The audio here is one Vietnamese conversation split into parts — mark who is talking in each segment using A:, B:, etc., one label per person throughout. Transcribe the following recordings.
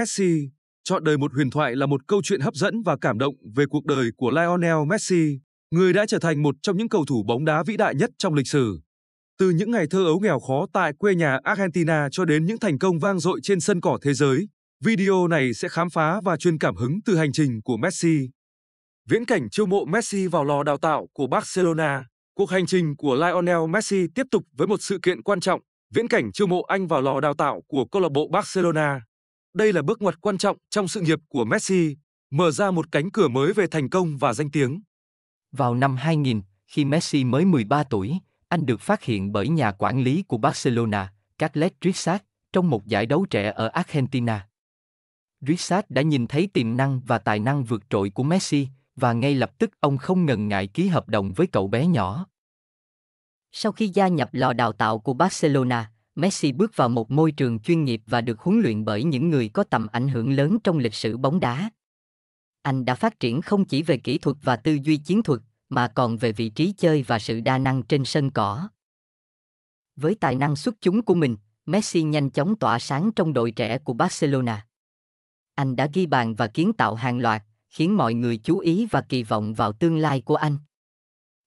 A: Messi, chọn đời một huyền thoại là một câu chuyện hấp dẫn và cảm động về cuộc đời của Lionel Messi, người đã trở thành một trong những cầu thủ bóng đá vĩ đại nhất trong lịch sử. Từ những ngày thơ ấu nghèo khó tại quê nhà Argentina cho đến những thành công vang dội trên sân cỏ thế giới, video này sẽ khám phá và truyền cảm hứng từ hành trình của Messi. Viễn cảnh chiêu mộ Messi vào lò đào tạo của Barcelona, cuộc hành trình của Lionel Messi tiếp tục với một sự kiện quan trọng, viễn cảnh chiêu mộ anh vào lò đào tạo của câu lạc bộ Barcelona. Đây là bước ngoặt quan trọng trong sự nghiệp của Messi, mở ra một cánh cửa mới về thành công và danh tiếng. Vào năm 2000, khi Messi
B: mới 13 tuổi, anh được phát hiện bởi nhà quản lý của Barcelona, Carles Rissat, trong một giải đấu trẻ ở Argentina. Rissat đã nhìn thấy tiềm năng và tài năng vượt trội của Messi và ngay lập tức ông không ngần ngại ký hợp đồng với cậu bé nhỏ. Sau khi gia nhập lò đào tạo của Barcelona, Messi bước vào một
C: môi trường chuyên nghiệp và được huấn luyện bởi những người có tầm ảnh hưởng lớn trong lịch sử bóng đá. Anh đã phát triển không chỉ về kỹ thuật và tư duy chiến thuật, mà còn về vị trí chơi và sự đa năng trên sân cỏ. Với tài năng xuất chúng của mình, Messi nhanh chóng tỏa sáng trong đội trẻ của Barcelona. Anh đã ghi bàn và kiến tạo hàng loạt, khiến mọi người chú ý và kỳ vọng vào tương lai của anh.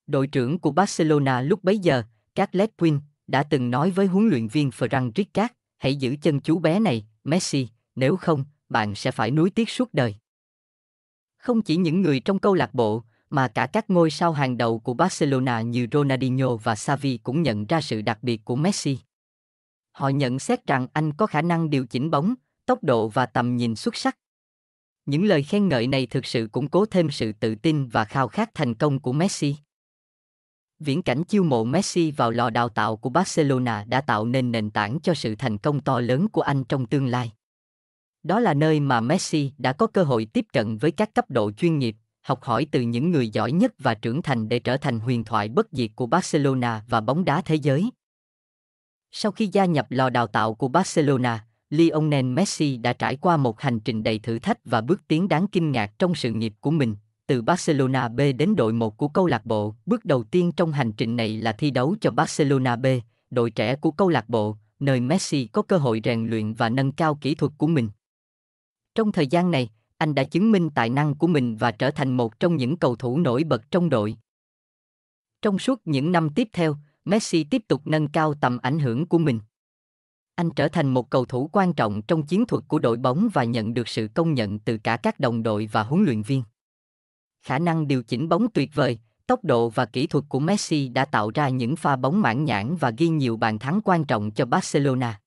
C: Đội trưởng của Barcelona lúc bấy giờ, Carles Quinn, đã từng nói với huấn luyện viên Frank Rijkaard, hãy giữ chân chú bé này, Messi, nếu không, bạn sẽ phải nuối tiếc suốt đời. Không chỉ những người trong câu lạc bộ, mà cả các ngôi sao hàng đầu của Barcelona như Ronaldinho và Xavi cũng nhận ra sự đặc biệt của Messi. Họ nhận xét rằng anh có khả năng điều chỉnh bóng, tốc độ và tầm nhìn xuất sắc. Những lời khen ngợi này thực sự củng cố thêm sự tự tin và khao khát thành công của Messi. Viễn cảnh chiêu mộ Messi vào lò đào tạo của Barcelona đã tạo nên nền tảng cho sự thành công to lớn của anh trong tương lai. Đó là nơi mà Messi đã có cơ hội tiếp cận với các cấp độ chuyên nghiệp, học hỏi từ những người giỏi nhất và trưởng thành để trở thành huyền thoại bất diệt của Barcelona và bóng đá thế giới. Sau khi gia nhập lò đào tạo của Barcelona, Lionel Messi đã trải qua một hành trình đầy thử thách và bước tiến đáng kinh ngạc trong sự nghiệp của mình, từ Barcelona B đến đội 1 của câu lạc bộ. Bước đầu tiên trong hành trình này là thi đấu cho Barcelona B, đội trẻ của câu lạc bộ, nơi Messi có cơ hội rèn luyện và nâng cao kỹ thuật của mình. Trong thời gian này, anh đã chứng minh tài năng của mình và trở thành một trong những cầu thủ nổi bật trong đội. Trong suốt những năm tiếp theo, Messi tiếp tục nâng cao tầm ảnh hưởng của mình. Anh trở thành một cầu thủ quan trọng trong chiến thuật của đội bóng và nhận được sự công nhận từ cả các đồng đội và huấn luyện viên khả năng điều chỉnh bóng tuyệt vời, tốc độ và kỹ thuật của Messi đã tạo ra những pha bóng mãn nhãn và ghi nhiều bàn thắng quan trọng cho Barcelona.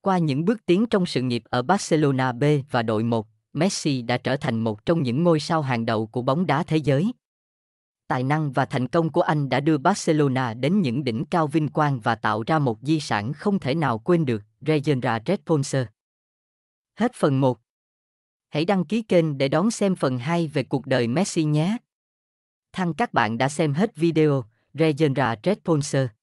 C: Qua những bước tiến trong sự nghiệp ở Barcelona B và đội 1, Messi đã trở thành một trong những ngôi sao hàng đầu của bóng đá thế giới. Tài năng và thành công của anh đã đưa Barcelona đến những đỉnh cao vinh quang và tạo ra một di sản không thể nào quên được, Regenera Red Ponser. Hết phần 1 Hãy đăng ký kênh để đón xem phần 2 về cuộc đời Messi nhé. Thăng các bạn đã xem hết video, Regenera Red Pulsar.